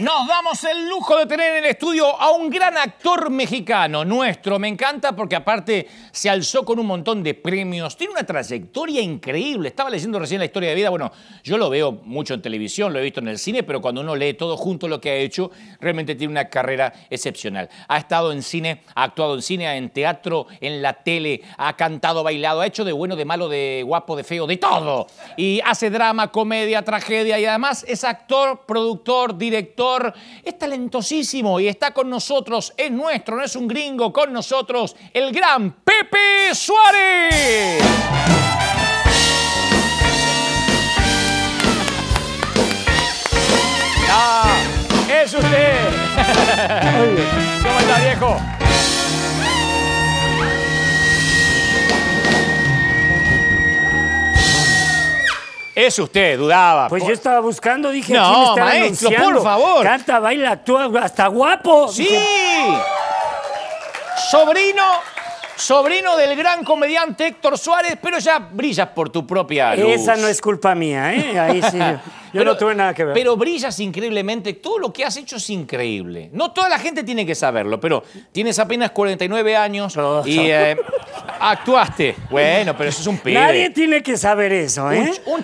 Nos damos el lujo de tener en el estudio a un gran actor mexicano, nuestro. Me encanta porque aparte se alzó con un montón de premios. Tiene una trayectoria increíble. Estaba leyendo recién la historia de vida. Bueno, yo lo veo mucho en televisión, lo he visto en el cine, pero cuando uno lee todo junto lo que ha hecho, realmente tiene una carrera excepcional. Ha estado en cine, ha actuado en cine, en teatro, en la tele, ha cantado, bailado, ha hecho de bueno, de malo, de guapo, de feo, de todo. Y hace drama, comedia, tragedia y además es actor, productor, director es talentosísimo y está con nosotros, es nuestro, no es un gringo, con nosotros el gran Pepe Suárez. Ah, ¡Es usted! ¿Cómo está, viejo? Eso usted dudaba. Pues yo estaba buscando, dije, no, está maestro, por favor. Canta, baila, actúa, hasta guapo. Sí. Sobrino, sobrino del gran comediante Héctor Suárez, pero ya brillas por tu propia luz. Esa no es culpa mía, ¿eh? Ahí sí. Yo no tuve nada que ver. Pero brillas increíblemente, todo lo que has hecho es increíble. No toda la gente tiene que saberlo, pero tienes apenas 49 años y eh, actuaste. Bueno, pero eso es un pibe. Nadie tiene que saber eso, ¿eh? un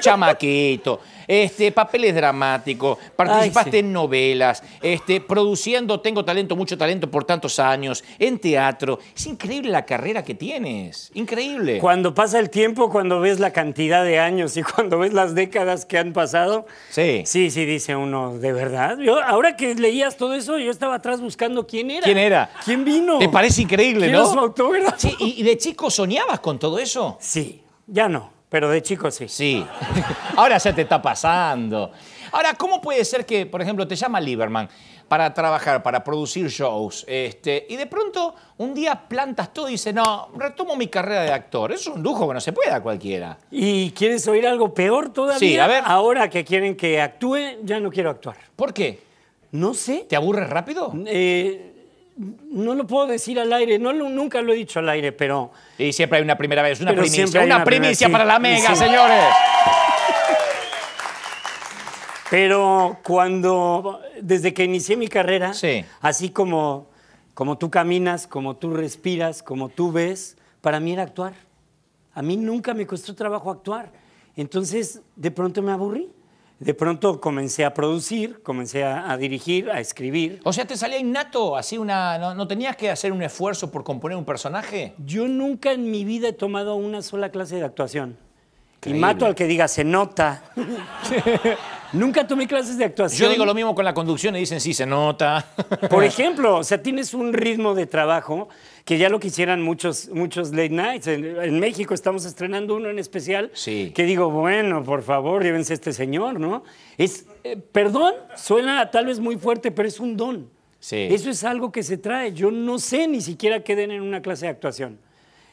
chamaquito este, papeles dramáticos, participaste en novelas, este, produciendo Tengo Talento, mucho talento por tantos años, en teatro. Es increíble la carrera que tienes, increíble. Cuando pasa el tiempo, cuando ves la cantidad de años y cuando ves las décadas que han pasado, sí, sí, sí dice uno, de verdad. ahora que leías todo eso, yo estaba atrás buscando quién era. ¿Quién era? ¿Quién vino? Te parece increíble, ¿no? ¿no? Su autógrafo. Sí, ¿y de chico soñabas con todo eso? Sí, ya no. Pero de chico sí. Sí. Ahora se te está pasando. Ahora, ¿cómo puede ser que, por ejemplo, te llama Lieberman para trabajar, para producir shows, este, y de pronto un día plantas todo y dices, no, retomo mi carrera de actor? es un lujo que no se puede cualquiera. ¿Y quieres oír algo peor todavía? Sí, a ver. Ahora que quieren que actúe, ya no quiero actuar. ¿Por qué? No sé. ¿Te aburres rápido? Eh, no lo puedo decir al aire, no nunca lo he dicho al aire, pero... Y siempre hay una primera vez, una primicia, una, primicia, para la mega, señores. Pero cuando, desde que inicié mi carrera, así como, como tú caminas, como tú respiras, como tú ves, para mí era actuar. A mí nunca me costó trabajo actuar. Entonces, de pronto me aburrí de pronto comencé a producir, comencé a, dirigir, a escribir. O sea, te salía innato, así una. No, tenías que hacer un esfuerzo por componer un personaje? Yo nunca en mi vida he tomado una sola clase de actuación. Y mato al que diga, se nota. Nunca tomé clases de actuación. Yo digo lo mismo con la conducción y dicen, sí, se nota. Por ejemplo, o sea, tienes un ritmo de trabajo que ya lo quisieran muchos, muchos late nights. En, México estamos estrenando uno en especial. Sí. Que digo, bueno, por favor, llévense a este señor, ¿no? Es, eh, perdón, suena tal vez muy fuerte, pero es un don. Sí. Eso es algo que se trae. Yo no sé ni siquiera queden en una clase de actuación.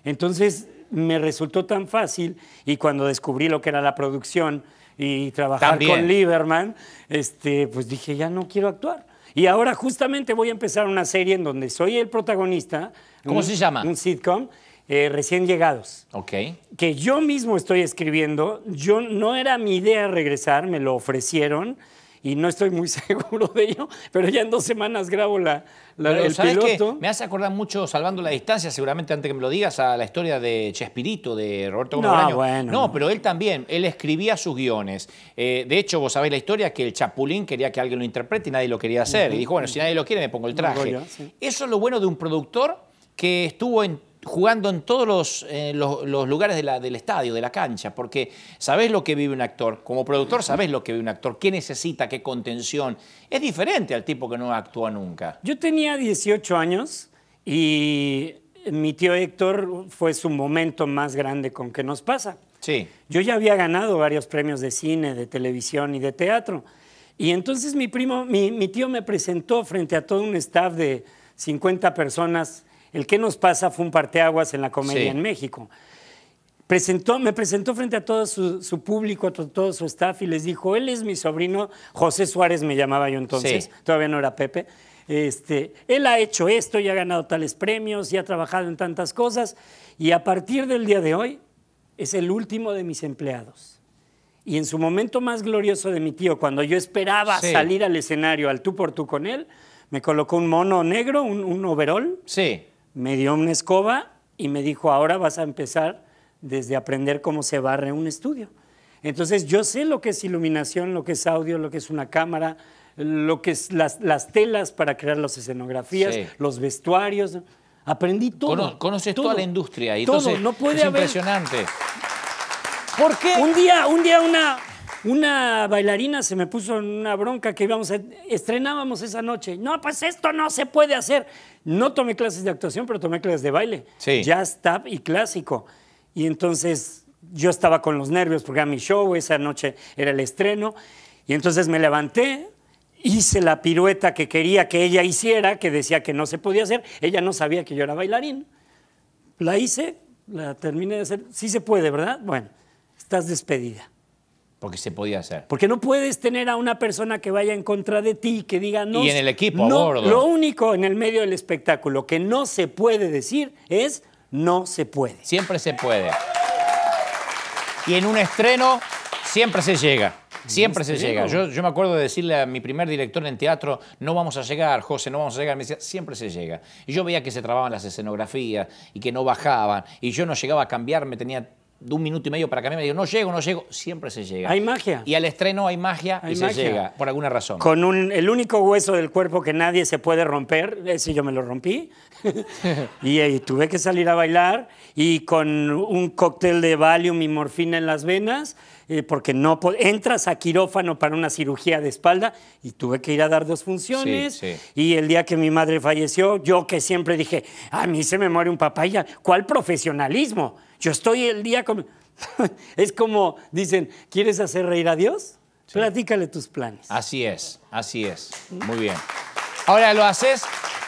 Entonces, me resultó tan fácil y cuando descubrí lo que era la producción, y trabajar con Lieberman, este, pues dije, ya no quiero actuar. Y ahora justamente voy a empezar una serie en donde soy el protagonista. ¿Cómo se llama? Un sitcom. Eh, recién llegados. Ok. Que yo mismo estoy escribiendo. Yo no era mi idea regresar, me lo ofrecieron y no estoy muy seguro de ello, pero ya en dos semanas grabo la, la el ¿sabes piloto. Qué? Me hace acordar mucho, salvando la distancia, seguramente antes que me lo digas, a la historia de Chespirito, de Roberto no, bueno. No, pero él también, él escribía sus guiones. Eh, de hecho, vos sabés la historia que el Chapulín quería que alguien lo interprete y nadie lo quería hacer. Y dijo, bueno, si nadie lo quiere, me pongo el traje. Eso es lo bueno de un productor que estuvo en jugando en todos los, eh, lugares la, del estadio, de la cancha, porque sabés lo que vive un actor, como productor sabés lo que vive un actor, qué necesita, qué contención. Es diferente al tipo que no actúa nunca. Yo tenía 18 años y mi tío Héctor fue su momento más grande con que nos pasa. Sí. Yo ya había ganado varios premios de cine, de televisión y de teatro. Y entonces mi primo, mi tío me presentó frente a todo un staff de 50 personas el que nos pasa fue un parteaguas en la comedia en México. Presentó, me presentó frente a todo su, público, a todo, su staff y les dijo, él es mi sobrino, José Suárez me llamaba yo entonces, todavía no era Pepe. Este, él ha hecho esto y ha ganado tales premios y ha trabajado en tantas cosas y a partir del día de hoy es el último de mis empleados. Y en su momento más glorioso de mi tío, cuando yo esperaba salir al escenario al tú por tú con él, me colocó un mono negro, un, un overol. Sí me dio una escoba y me dijo, ahora vas a empezar desde aprender cómo se barre un estudio. Entonces yo sé lo que es iluminación, lo que es audio, lo que es una cámara, lo que es las, telas para crear las escenografías, los vestuarios. Aprendí todo. conoces toda la industria y todo. no puede es impresionante. Porque Un día, un día una, una bailarina se me puso en una bronca que íbamos a, estrenábamos esa noche. No, pues esto no se puede hacer. No tomé clases de actuación, pero tomé clases de baile. Sí. Jazz, tap y clásico. Y entonces yo estaba con los nervios porque era mi show, esa noche era el estreno. Y entonces me levanté, hice la pirueta que quería que ella hiciera, que decía que no se podía hacer. Ella no sabía que yo era bailarín. La hice, la terminé de hacer. Sí se puede, ¿verdad? Bueno, estás despedida. Porque se podía hacer. Porque no puedes tener a una persona que vaya en contra de ti y que diga no. Y en el equipo, no, Lo único en el medio del espectáculo que no se puede decir es no se puede. Siempre se puede. Y en un estreno siempre se llega. Siempre se llega. Yo, me acuerdo de decirle a mi primer director en teatro, no vamos a llegar, José, no vamos a llegar. Me decía, siempre se llega. Y yo veía que se trababan las escenografías y que no bajaban. Y yo no llegaba a cambiar, me tenía de un minuto y medio para cambiar, me digo, no llego, no llego, siempre se llega. Hay magia. Y al estreno hay magia y se llega, por alguna razón. Con el único hueso del cuerpo que nadie se puede romper, ese yo me lo rompí, y, y, eh, tuve que salir a bailar, y con un cóctel de Valium y morfina en las venas, eh, porque no entras a quirófano para una cirugía de espalda y tuve que ir a dar dos funciones. Y el día que mi madre falleció, yo que siempre dije, a mí se me muere un papá, ya, ¿cuál profesionalismo? Yo estoy el día con... es como dicen, ¿quieres hacer reír a Dios? Platícale tus planes. Así es, así es. Muy bien. Ahora lo haces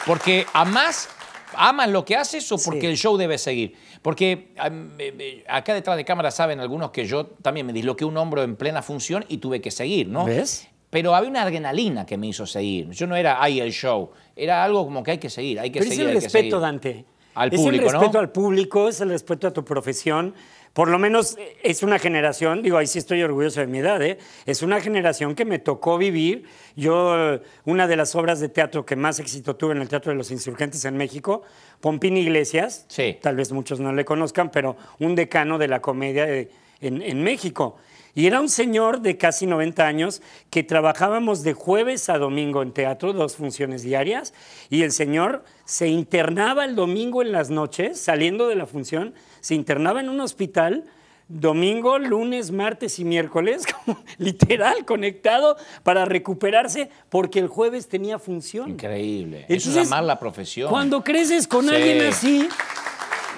porque amas, amas lo que haces o porque el show debe seguir. Porque eh, eh, acá detrás de cámara saben algunos que yo también me disloqué un hombro en plena función y tuve que seguir, ¿no? ¿Ves? Pero había una adrenalina que me hizo seguir. Yo no era ahí el show, era algo como que hay que seguir, hay que Pero seguir. Es el respeto, Dante. Al público, es el respeto al público, es el respeto a tu profesión por lo menos eh, es una generación, digo, ahí sí estoy orgulloso de mi edad, ¿eh? es una generación que me tocó vivir. Yo, una de las obras de teatro que más éxito tuve en el Teatro de los Insurgentes en México, Pompín Iglesias, tal vez muchos no le conozcan, pero un decano de la comedia eh, en, en México. Y era un señor de casi 90 años que trabajábamos de jueves a domingo en teatro, dos funciones diarias, y el señor se internaba el domingo en las noches, saliendo de la función, se internaba en un hospital domingo, lunes, martes y miércoles, como literal conectado para recuperarse porque el jueves tenía función. Increíble. es una mala profesión. Cuando creces con alguien así,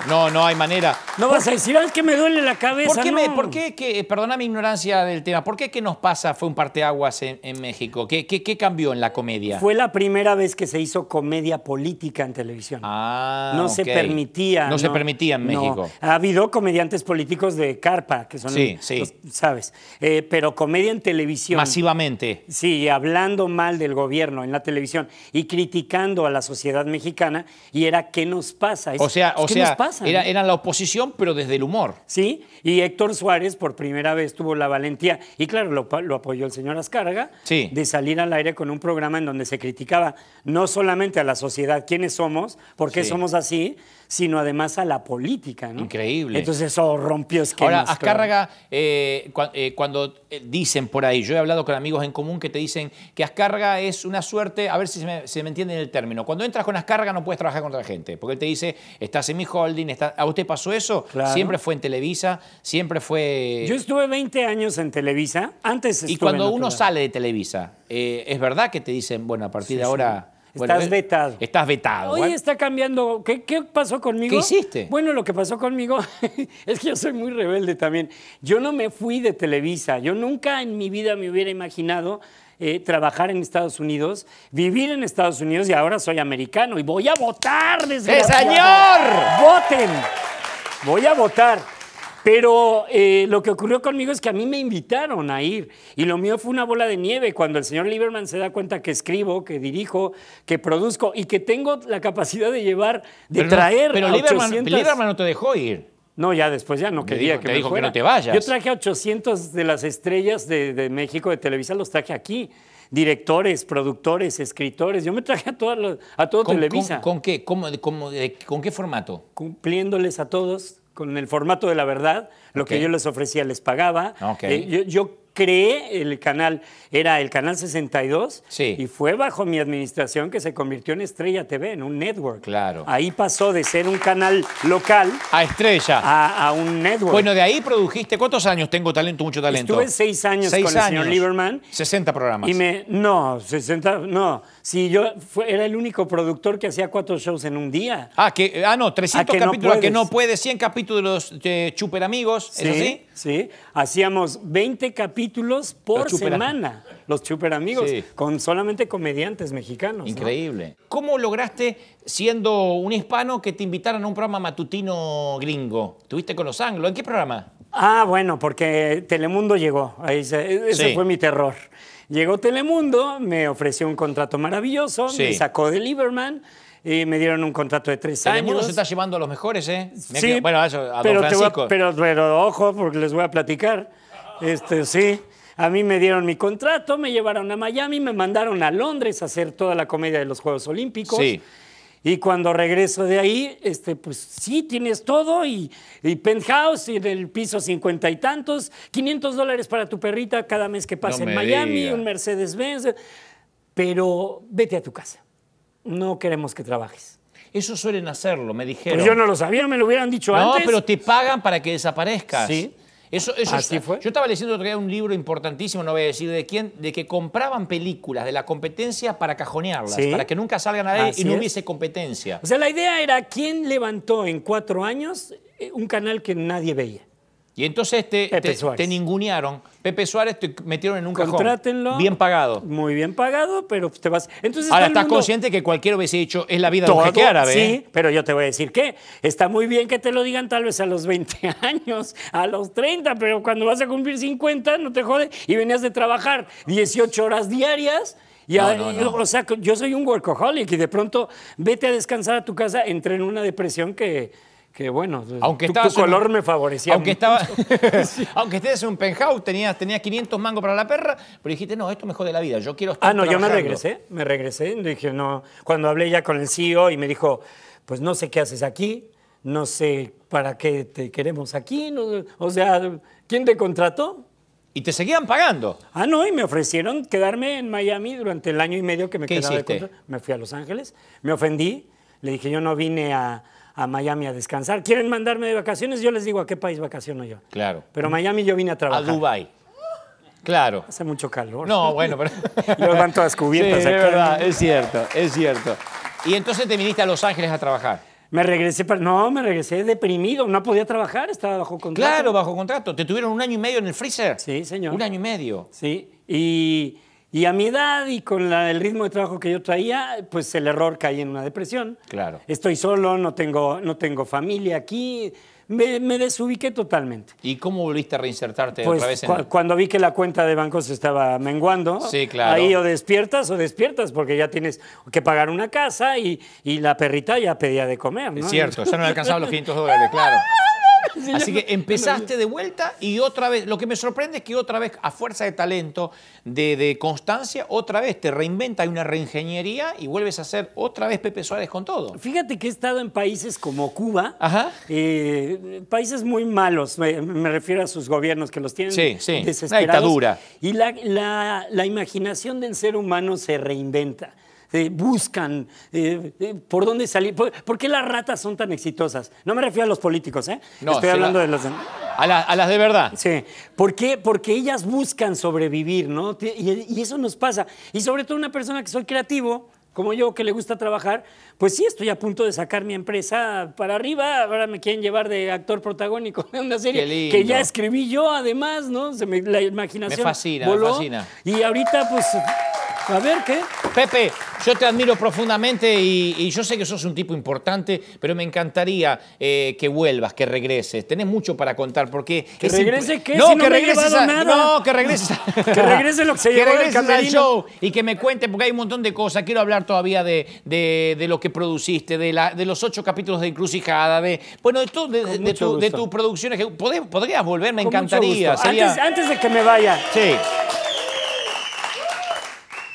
no, no hay manera. No vas a decir, es que me duele la cabeza. ¿Por qué, perdona mi ignorancia del tema, por qué que nos pasa fue un parteaguas en, México? ¿Qué, cambió en la comedia? Fue la primera vez que se hizo comedia política en televisión. Ah, No se permitía. No, se permitía en México. Ha habido comediantes políticos de carpa, que son. los, sí. ¿Sabes? Eh, pero comedia en televisión. Masivamente. Sí, hablando mal del gobierno en la televisión y criticando a la sociedad mexicana, y era ¿qué nos pasa? o sea, o sea. Nos pasa? Era, la oposición, pero desde el humor. Sí, y Héctor Suárez por primera vez tuvo la valentía, y claro, lo, apoyó el señor Ascarga sí. de salir al aire con un programa en donde se criticaba no solamente a la sociedad, quiénes somos, por qué somos así, sino además a la política. ¿no? Increíble. Entonces eso rompió esquemas. Ahora, Azcárraga, eh, eh, cuando eh, dicen por ahí, yo he hablado con amigos en común que te dicen que Azcárraga es una suerte, a ver si se me, entienden entiende el término, cuando entras con Azcárraga no puedes trabajar con la gente, porque él te dice, estás en mi holding, está ¿a usted pasó eso? Siempre fue en Televisa, siempre fue... Yo estuve 20 años en Televisa, antes... Estuve y cuando uno sale de Televisa, ¿es verdad que te dicen, bueno, a partir de ahora estás eh, vetado. Estás vetado. Hoy está cambiando. ¿Qué, pasó conmigo? ¿Qué hiciste? Bueno, lo que pasó conmigo es que yo soy muy rebelde también. Yo no me fui de Televisa. Yo nunca en mi vida me hubiera imaginado eh, trabajar en Estados Unidos, vivir en Estados Unidos y ahora soy americano y voy a votar desde. ese ¡Eh, señor! ¡Voten! Voy a votar. Pero eh, lo que ocurrió conmigo es que a mí me invitaron a ir y lo mío fue una bola de nieve. Cuando el señor Lieberman se da cuenta que escribo, que dirijo, que produzco y que tengo la capacidad de llevar, de traer pero Lieberman, no te dejó ir. No, ya después ya no quería que te me dijo que no te vayas. Yo traje a 800 de las estrellas de, México de Televisa, los traje aquí directores, productores, escritores. Yo me traje a, todo, a todo Televisa. ¿Con, qué? ¿Con qué formato? Cumpliéndoles a todos con el formato de la verdad, lo que yo les ofrecía les pagaba. Eh, yo, yo creé el canal, era el canal 62, sí. y fue bajo mi administración que se convirtió en Estrella TV, en un network. Claro. Ahí pasó de ser un canal local a Estrella, a, un network. Bueno, de ahí produjiste cuántos años. Tengo talento, mucho talento. Estuve seis años seis con el señor Lieberman. 60 programas. Y no, 60 no. Si yo era el único productor que hacía cuatro shows en un día. Ah, que ah no, 300 capítulos, que no puede, 100 capítulos de Chuper Amigos, ¿es ¿Sí? ¿sí? Hacíamos 20 capítulos por semana, los Chuper Amigos, con solamente comediantes mexicanos. Increíble. ¿Cómo lograste, siendo un hispano, que te invitaran a un programa matutino gringo? ¿Tuviste con los anglos? ¿En qué programa? Ah, bueno, porque Telemundo llegó. Ahí ese fue mi terror. Llegó Telemundo, me ofreció un contrato maravilloso, me sacó de Lieberman y me dieron un contrato de tres años. El mundo se está llevando a los mejores, ¿eh? sí, bueno, eso, a pero, Francisco. pero, ojo, porque les voy a platicar. Este, sí, a mí me dieron mi contrato, me llevaron a Miami, me mandaron a Londres a hacer toda la comedia de los Juegos Olímpicos. Sí. Y cuando regreso de ahí, este, pues sí, tienes todo y, y penthouse y del piso cincuenta y tantos, 500 dólares para tu perrita cada mes que pase en Miami, un Mercedes-Benz, pero vete a tu casa no queremos que trabajes. Eso suelen hacerlo, me dijeron. Pues yo no lo sabía, me lo hubieran dicho antes. No, pero te pagan para que desaparezcas. Sí. Eso, Así fue. Yo estaba leyendo otro día un libro importantísimo, no voy a decir de quién, de que compraban películas de la competencia para cajonearlas, para que nunca salgan a ver y no hubiese competencia. O sea, la idea era quién levantó en cuatro años eh, un canal que nadie veía. Y entonces te, te, ningunearon. Pepe Suárez te metieron en un Contrátenlo, Bien pagado. Muy bien pagado, pero te vas. Entonces Ahora estás consciente que cualquiera hubiese dicho es la vida de un jeque árabe. Sí, pero yo te voy a decir que está muy bien que te lo digan tal vez a los 20 años, a los 30, pero cuando vas a cumplir 50, no te jode. Y venías de trabajar 18 horas diarias. Y no, O sea, yo soy un workaholic y de pronto vete a descansar a tu casa, entré en una depresión que que bueno, aunque tu, color me favorecía. Aunque, Estaba, aunque estés en un penthouse, tenías, tenías 500 mangos para la perra, pero dijiste, no, esto me jode la vida, yo quiero ah, estar. Ah, no, yo me regresé, me regresé. Dije, no. Cuando hablé ya con el CEO y me dijo, pues no sé qué haces aquí, no sé para qué te queremos aquí, o sea, ¿quién te contrató? ¿Y te seguían pagando? Ah, no, y me ofrecieron quedarme en Miami durante el año y medio que me quedaba de Me fui a Los Ángeles, me ofendí, le dije, yo no vine a a Miami a descansar. ¿Quieren mandarme de vacaciones? Yo les digo a qué país vacaciono yo. Claro. Pero Miami yo vine a trabajar. A Dubai. Claro. Hace mucho calor. No, bueno, pero. Los van todas cubiertas Es verdad, es cierto, es cierto. Y entonces te viniste a Los Ángeles a trabajar. Me regresé, para... no, me regresé deprimido, no podía trabajar, estaba bajo contrato. Claro, bajo contrato. Te tuvieron un año y medio en el freezer. Sí, señor. Un año y medio. Sí, y y a mi edad y con la, el ritmo de trabajo que yo traía, pues el error caí en una depresión. Claro. Estoy solo, no tengo, no tengo familia aquí. Me, desubiqué totalmente. ¿Y cómo volviste a reinsertarte otra pues vez? En Cuando vi que la cuenta de bancos se estaba menguando, ahí o despiertas o despiertas, porque ya tienes que pagar una casa y, la perrita ya pedía de comer. Es cierto, ya no le los 500 dólares, claro. Así que empezaste de vuelta y otra vez, lo que me sorprende es que otra vez, a fuerza de talento, de, constancia, otra vez te reinventa, hay una reingeniería y vuelves a ser otra vez Pepe Suárez con todo. Fíjate que he estado en países como Cuba, eh, países muy malos, me, refiero a sus gobiernos que los tienen desesperados. dictadura. Y la imaginación del ser humano se reinventa. Eh, buscan eh, eh, por dónde salir. Por, qué las ratas son tan exitosas? No me refiero a los políticos, ¿eh? No, Estoy hablando de los... A, las de verdad. Sí. ¿Por qué? Porque ellas buscan sobrevivir, ¿no? Y, eso nos pasa. Y sobre todo una persona que soy creativo, como yo que le gusta trabajar, pues sí, estoy a punto de sacar mi empresa para arriba. Ahora me quieren llevar de actor protagónico de una serie que ya escribí yo, además, ¿no? la imaginación. Me fascina, me fascina. Y ahorita, pues. A ver, ¿qué? Pepe, yo te admiro profundamente y, yo sé que sos un tipo importante, pero me encantaría eh, que vuelvas, que regreses. Tenés mucho para contar porque... ¿Que qué? No, si que nada. No, que regreses Que regrese lo que se llevó al show y que me cuente, porque hay un montón de cosas. Quiero hablar todavía de, lo que produciste, de, los ocho capítulos de Encrucijada, de... Bueno, de, de, de, tus producciones. podrías volver, me encantaría. Antes, antes de que me vaya. Sí.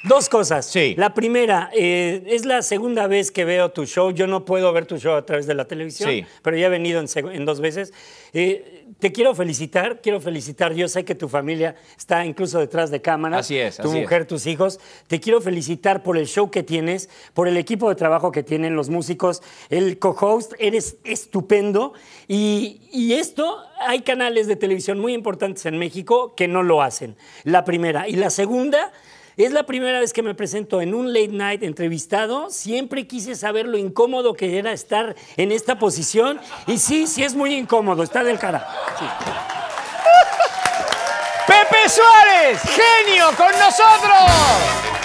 Dos cosas. Sí. La primera, eh, es la segunda vez que veo tu show. Yo no puedo ver tu show a través de la televisión, pero ya he venido en, dos veces. Eh, te quiero felicitar, quiero felicitar. Yo sé que tu familia está incluso detrás de cámara. Así es. Tu mujer, tus hijos. Te quiero felicitar por el show que tienes, por el equipo de trabajo que tienen los músicos, el co-host. Eres estupendo. Y, y esto, hay canales de televisión muy importantes en México que no lo hacen. La primera. Y la segunda es la primera vez que me presento en un late night entrevistado. Siempre quise saber lo incómodo que era estar en esta posición. Y sí, sí es muy incómodo, está del cara. Pepe Suárez, genio con nosotros.